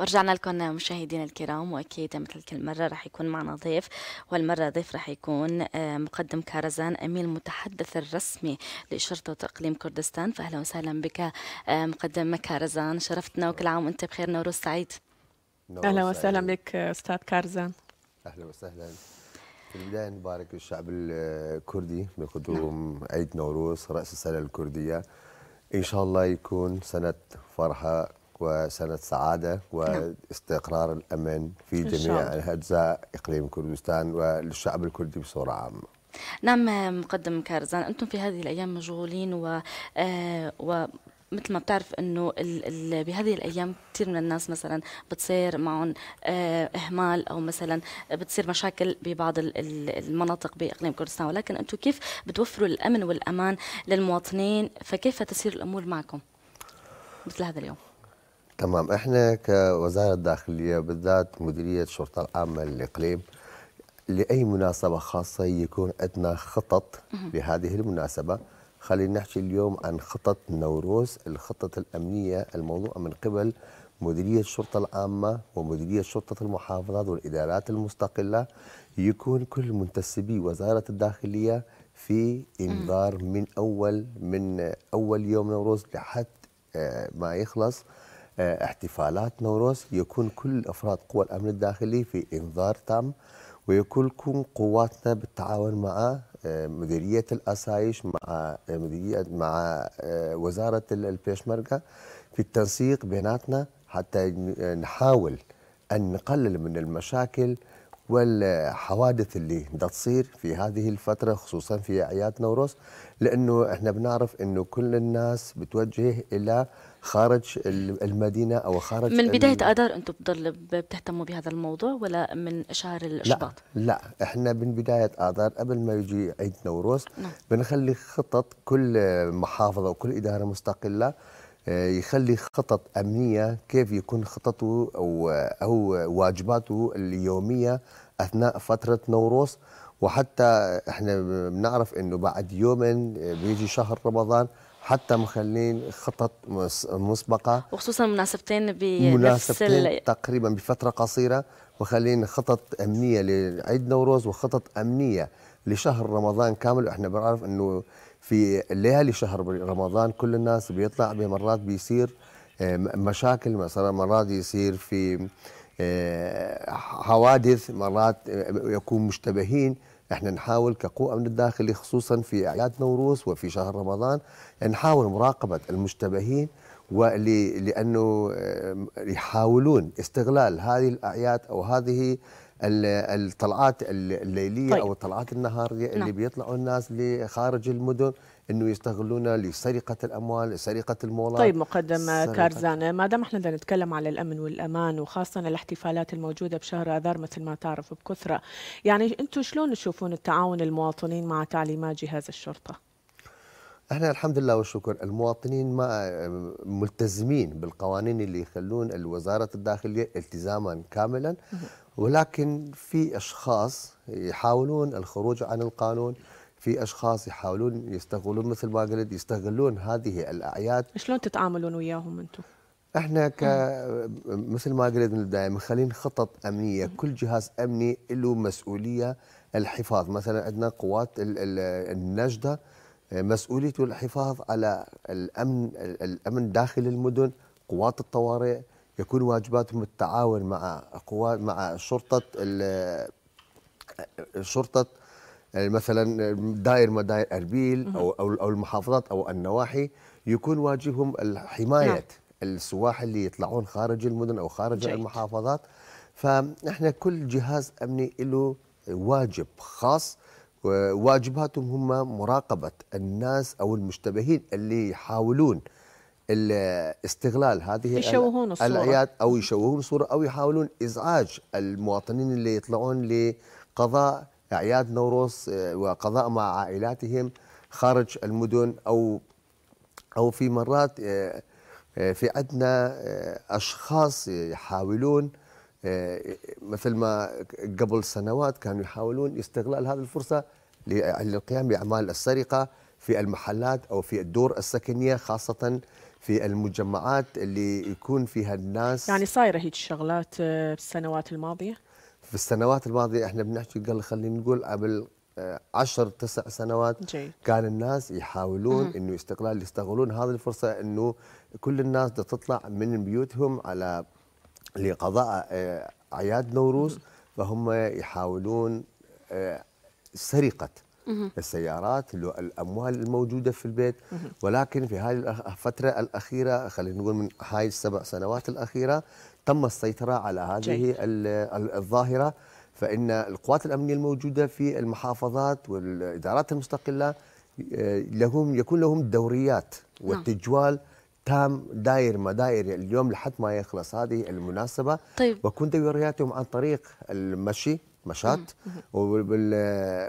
ورجعنا لكم مشاهدينا الكرام واكيد مثل كل مره راح يكون معنا ضيف والمره ضيف راح يكون آه، مقدم كارزان امين المتحدث الرسمي لشرطه اقليم كردستان فاهلا وسهلا بك آه، مقدم كارزان شرفتنا وكل عام وانت بخير نوروز سعيد اهلا وسهلا بك استاذ كارزان اهلا وسهلا في البدايه نبارك الشعب الكردي بقدوم نعم. عيد نوروز راس السنه الكرديه ان شاء الله يكون سنه فرحه وسنة سعادة نعم. واستقرار الأمن في جميع أجزاء إقليم كردستان وللشعب الكردي بصورة عامة نعم مقدم كارزان أنتم في هذه الأيام مشغولين و, آه، و... مثل ما بتعرف انه بهذه الايام كثير من الناس مثلا بتصير معهم آه، اهمال او مثلا بتصير مشاكل ببعض المناطق باقليم كردستان ولكن انتم كيف بتوفروا الامن والامان للمواطنين فكيف تسير الامور معكم مثل هذا اليوم؟ تمام احنا كوزاره الداخليه بالذات مديريه الشرطه العامه للاقليم لاي مناسبه خاصه يكون عندنا خطط لهذه المناسبه خلينا نحكي اليوم عن خطط نوروز الخطط الامنيه الموضوعه من قبل مديريه الشرطه العامه ومديريه شرطه المحافظات والادارات المستقله يكون كل منتسبي وزاره الداخليه في انذار من اول من اول يوم نوروز لحد آه، ما يخلص آه، احتفالات نوروز يكون كل أفراد قوى الأمن الداخلي في إنذار تام ويكون قواتنا بالتعاون مع آه، مديرية الأسايش مع آه، مديرية مع وزارة البيشمركة في التنسيق بيناتنا حتى نحاول أن نقلل من المشاكل والحوادث اللي بدها تصير في هذه الفتره خصوصا في اعياد نوروز لانه احنا بنعرف انه كل الناس بتوجه الى خارج المدينه او خارج من بدايه اذار انتم بتضل بتهتموا بهذا الموضوع ولا من شهر الشباط؟ لا, لا احنا من بدايه اذار قبل ما يجي عيد نوروز نعم. بنخلي خطط كل محافظه وكل اداره مستقله آه، يخلي خطط امنيه كيف يكون خططه او او واجباته اليوميه اثناء فتره نوروز وحتى احنا بنعرف انه بعد يومين بيجي شهر رمضان حتى مخلين خطط مسبقه وخصوصا مناسبتين بنفس تقريبا بفتره قصيره مخلين خطط امنيه لعيد نوروز وخطط امنيه لشهر رمضان كامل احنا بنعرف انه في ليالي شهر رمضان كل الناس بيطلع بمرات بيصير آه، مشاكل مثلا مرات يصير في آه، حوادث مرات يكون مشتبهين احنا نحاول كقوة من الداخل خصوصا في أعياد نوروز وفي شهر رمضان نحاول مراقبة المشتبهين لأنه آه، يحاولون استغلال هذه الأعياد أو هذه الطلعات الليلية طيب. أو الطلعات النهارية اللي نعم. بيطلعوا الناس لخارج المدن انه يستغلونا لسرقه الاموال سرقه المولات طيب مقدم كارزانه ما دام احنا بدنا نتكلم على الامن والامان وخاصه الاحتفالات الموجوده بشهر اذار مثل ما تعرف بكثره يعني انتم شلون تشوفون التعاون المواطنين مع تعليمات جهاز الشرطه احنا الحمد لله والشكر المواطنين ما ملتزمين بالقوانين اللي يخلون الوزاره الداخليه التزاما كاملا ولكن في اشخاص يحاولون الخروج عن القانون في اشخاص يحاولون يستغلون مثل ما قلت يستغلون هذه الاعياد شلون تتعاملون وياهم انتم؟ احنا ك مثل ما قلت من البدايه مخلين خطط امنيه، كل جهاز امني له مسؤوليه الحفاظ، مثلا عندنا قوات النجده مسؤوليته الحفاظ على الامن الامن داخل المدن، قوات الطوارئ يكون واجباتهم التعاون مع قوات مع شرطه شرطه يعني مثلا داير مداير اربيل او او المحافظات او النواحي يكون واجبهم حمايه نعم. السواح اللي يطلعون خارج المدن او خارج جيد. المحافظات فنحن كل جهاز امني له واجب خاص واجباتهم هم مراقبه الناس او المشتبهين اللي يحاولون استغلال هذه يشوهون الصورة أو يشوهون الصورة أو يحاولون إزعاج المواطنين اللي يطلعون لقضاء أعياد نوروز آه، وقضاء مع عائلاتهم خارج المدن أو أو في مرات آه، آه، في عندنا أشخاص يحاولون مثل ما قبل سنوات كانوا يحاولون استغلال هذه الفرصة للقيام بأعمال السرقة في المحلات أو في الدور السكنية خاصة في المجمعات اللي يكون فيها الناس يعني صايرة هيك الشغلات السنوات الماضية في السنوات الماضيه احنا بنحكي قال خلينا نقول قبل آه، عشر تسع سنوات جي. كان الناس يحاولون مم. انه استقلال يستغلون هذه الفرصه انه كل الناس تطلع من بيوتهم على لقضاء اعياد آه، نوروز مم. فهم يحاولون آه، سرقه السيارات الاموال الموجوده في البيت ولكن في هذه الفتره الاخيره خلينا نقول من هاي السبع سنوات الاخيره تم السيطره على هذه الظاهره فان القوات الامنيه الموجوده في المحافظات والادارات المستقله آه، لهم يكون لهم دوريات نعم. والتجوال تام داير ما داير اليوم لحد ما يخلص هذه المناسبه طيب. وكنت دورياتهم عن طريق المشي مشاط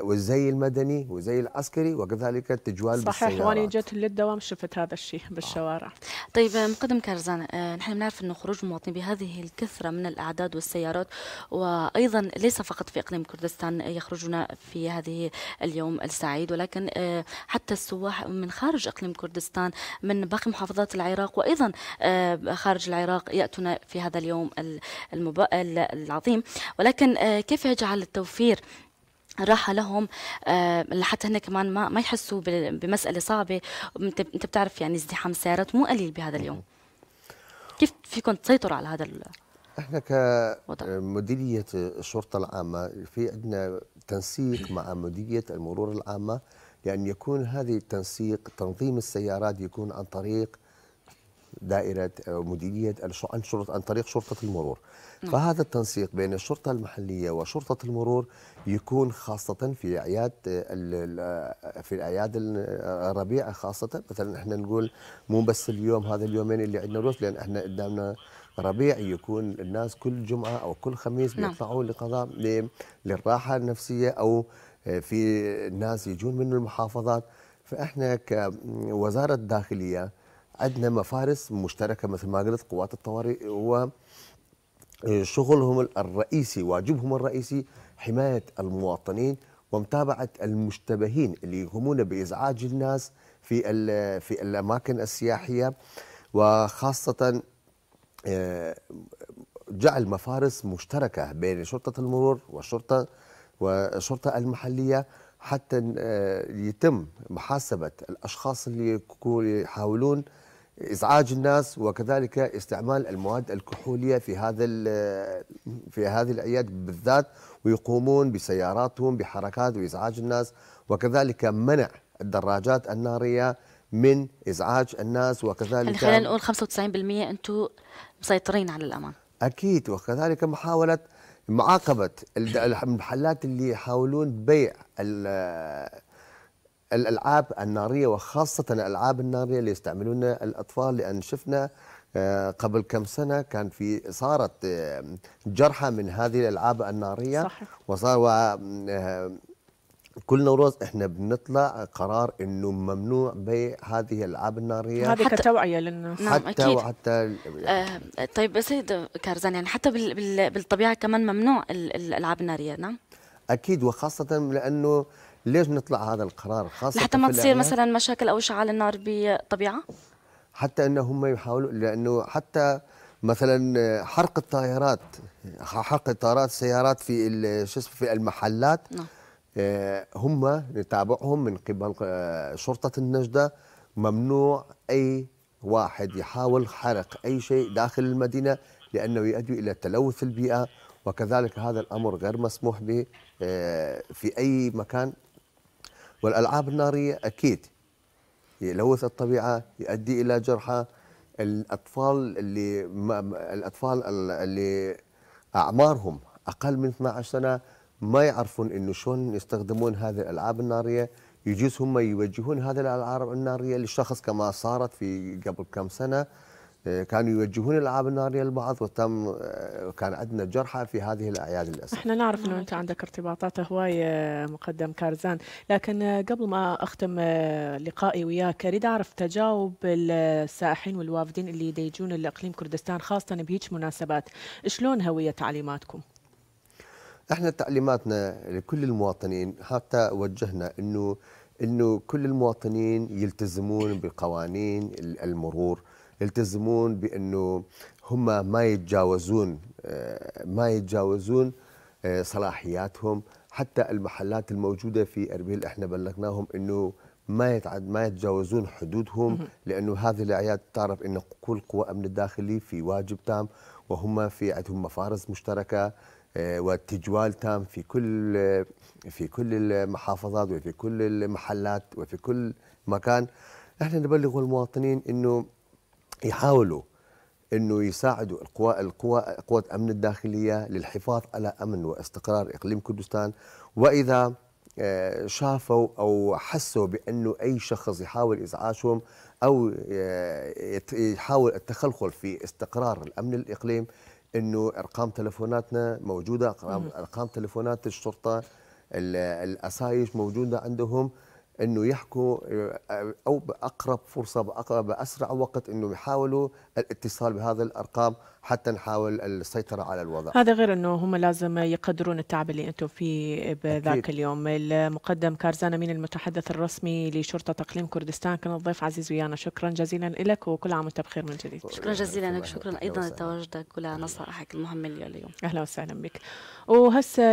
والزي المدني وزي العسكري وكذلك التجوال صحيح بالسيارات وانا جيت للدوام شفت هذا الشيء بالشوارع آه. طيب آه، مقدم كارزان آه، نحن بنعرف انه خروج المواطنين بهذه الكثره من الاعداد والسيارات وايضا ليس فقط في اقليم كردستان يخرجون في هذه اليوم السعيد ولكن آه، حتى السواح من خارج اقليم كردستان من باقي محافظات العراق وايضا خارج العراق ياتون في هذا اليوم المبا... العظيم ولكن كيف يجب يجعل التوفير راحة لهم آه، لحتى هن كمان ما ما يحسوا بمسألة صعبة انت بتعرف يعني ازدحام السيارات مو قليل بهذا اليوم كيف فيكم تسيطروا على هذا احنا كمديرية الشرطة العامة في عندنا تنسيق مع مديرية المرور العامة لأن يكون هذه التنسيق تنظيم السيارات يكون عن طريق دائرة آه، مديرية عن شرط عن طريق شرطة المرور نعم. فهذا التنسيق بين الشرطة المحلية وشرطة المرور يكون خاصة في أعياد آه، آه، في الأعياد الربيع خاصة مثلا احنا نقول مو بس اليوم هذا اليومين اللي عندنا روس لأن احنا قدامنا ربيع يكون الناس كل جمعة أو كل خميس نعم. بيطلعوا نعم. لقضاء للراحة النفسية أو في ناس يجون من المحافظات فاحنا كوزاره الداخليه عندنا مفارس مشتركه مثل ما قلت قوات الطوارئ هو آه، شغلهم الرئيسي واجبهم الرئيسي حمايه المواطنين ومتابعه المشتبهين اللي يقومون بازعاج الناس في في الاماكن السياحيه وخاصه آه، جعل مفارس مشتركه بين شرطه المرور والشرطه والشرطه المحليه حتى آه، يتم محاسبة الأشخاص اللي يحاولون إزعاج الناس وكذلك استعمال المواد الكحولية في هذا آه، في هذه الاعياد بالذات ويقومون بسياراتهم بحركات وإزعاج الناس وكذلك منع الدراجات النارية من إزعاج الناس وكذلك خلينا نقول 95% أنتم مسيطرين على الأمان أكيد وكذلك محاولة معاقبه المحلات اللي يحاولون بيع الالعاب الناريه وخاصه الالعاب الناريه اللي يستعملونها الاطفال لان شفنا آه، قبل كم سنه كان في صارت جرحى من هذه الالعاب الناريه صحيح. وصار كل نوروز احنا بنطلع قرار انه ممنوع بيع هذه الالعاب الناريه هذه كتوعيه للناس نعم حتى اكيد وحتى آه طيب سيد كارزان يعني حتى بالطبيعه كمان ممنوع الالعاب الناريه نعم اكيد وخاصه لانه ليش نطلع هذا القرار خاصه لحتى ما تصير مثلا مشاكل او اشعال النار بطبيعه حتى انه هم يحاولوا لانه حتى مثلا حرق الطائرات حرق الطائرات سيارات في شو اسمه في المحلات نعم آه، هم نتابعهم من قبل آه، شرطة النجدة ممنوع أي واحد يحاول حرق أي شيء داخل المدينة لأنه يؤدي إلى تلوث البيئة وكذلك هذا الأمر غير مسموح به آه، في أي مكان والألعاب النارية أكيد يلوث الطبيعة يؤدي إلى جرحى الأطفال اللي الأطفال اللي أعمارهم أقل من 12 سنة ما يعرفون انه شلون يستخدمون هذه الالعاب الناريه يجوز هم يوجهون هذه الالعاب الناريه للشخص كما صارت في قبل كم سنه آه، كانوا يوجهون الالعاب الناريه لبعض وتم آه، كان عندنا جرحى في هذه الاعياد للاسف. احنا نعرف انه انت عندك ارتباطات هوايه آه، مقدم كارزان، لكن قبل ما اختم لقائي وياك اريد اعرف تجاوب السائحين والوافدين اللي يجون لاقليم كردستان خاصه بهيج مناسبات، شلون هويه تعليماتكم؟ احنا تعليماتنا لكل المواطنين حتى وجهنا انه انه كل المواطنين يلتزمون بقوانين المرور يلتزمون بانه هم ما يتجاوزون آه، ما يتجاوزون آه، صلاحياتهم حتى المحلات الموجوده في اربيل احنا بلغناهم انه ما يتعد ما يتجاوزون حدودهم لانه هذه الاعياد تعرف ان كل قوى امن الداخلي في واجب تام وهم في عندهم مفارز مشتركه آه، والتجوال تام في كل آه، في كل المحافظات وفي كل المحلات وفي كل مكان نحن نبلغ المواطنين انه يحاولوا انه يساعدوا القوى القوى قوات امن الداخليه للحفاظ على امن واستقرار اقليم كردستان واذا آه، شافوا او حسوا بانه اي شخص يحاول ازعاجهم او يحاول التخلخل في استقرار الامن الاقليم انه ارقام تلفوناتنا موجوده ارقام, أرقام تلفونات الشرطه الاسايش موجوده عندهم انه يحكوا آه، او باقرب فرصه باقرب باسرع وقت انه يحاولوا الاتصال بهذه الارقام حتى نحاول السيطره على الوضع. هذا غير انه هم لازم يقدرون التعب اللي انتم فيه بذاك اليوم، المقدم كارزان امين المتحدث الرسمي لشرطه تقليم كردستان كان الضيف عزيز ويانا، شكرا جزيلا لك وكل عام وانت بخير من جديد. شكرا جزيلا لك، شكرا ايضا لتواجدك ولنصائحك المهمه اليوم. اهلا وسهلا بك. وهسه